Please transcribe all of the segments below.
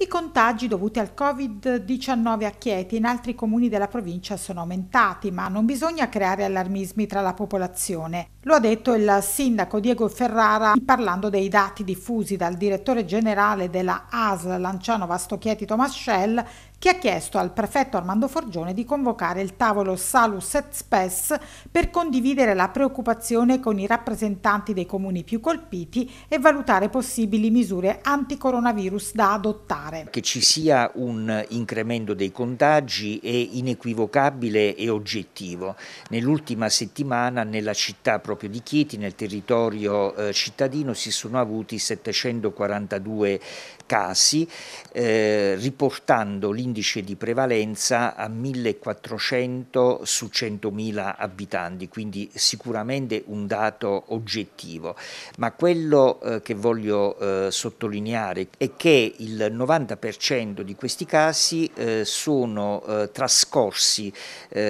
I contagi dovuti al Covid-19 a Chieti e in altri comuni della provincia sono aumentati, ma non bisogna creare allarmismi tra la popolazione. Lo ha detto il sindaco Diego Ferrara parlando dei dati diffusi dal direttore generale della ASL Lanciano Vasto Chieti Tomascell che ha chiesto al prefetto Armando Forgione di convocare il tavolo Salus et Spes per condividere la preoccupazione con i rappresentanti dei comuni più colpiti e valutare possibili misure anticoronavirus da adottare. Che ci sia un incremento dei contagi è inequivocabile e oggettivo. Nell'ultima settimana nella città proprio di Chieti, nel territorio eh, cittadino, si sono avuti 742 casi, eh, riportando l'incremento indice di prevalenza a 1400 su 100.000 abitanti, quindi sicuramente un dato oggettivo, ma quello eh, che voglio eh, sottolineare è che il 90% di questi casi eh, sono trascorsi,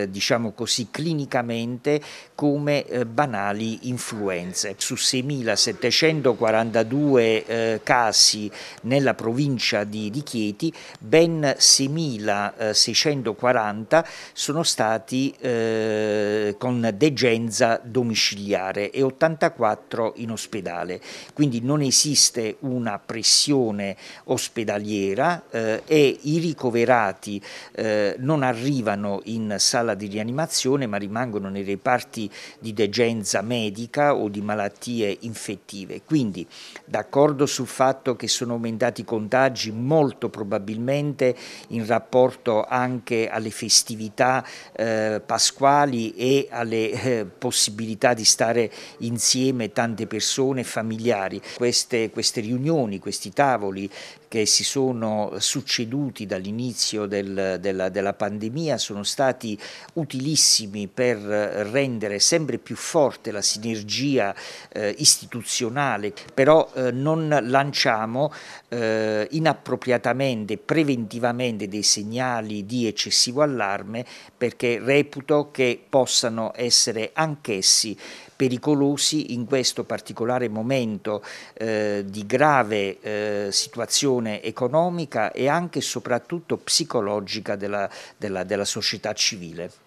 diciamo così, clinicamente come banali influenze. Su 6.742 casi nella provincia di, Chieti, ben 6.000 6.640 sono stati eh, con degenza domiciliare e 84 in ospedale. Quindi non esiste una pressione ospedaliera eh, e i ricoverati eh, non arrivano in sala di rianimazione ma rimangono nei reparti di degenza medica o di malattie infettive. Quindi d'accordo sul fatto che sono aumentati i contagi molto probabilmente in in rapporto anche alle festività eh, pasquali e alle eh, possibilità di stare insieme tante persone, familiari. Queste, queste riunioni, questi tavoli che si sono succeduti dall'inizio del, della, della pandemia sono stati utilissimi per rendere sempre più forte la sinergia eh, istituzionale, però eh, non lanciamo eh, inappropriatamente, preventivamente dei segnali di eccessivo allarme perché reputo che possano essere anch'essi pericolosi in questo particolare momento eh, di grave eh, situazione economica e anche e soprattutto psicologica della, della, della società civile.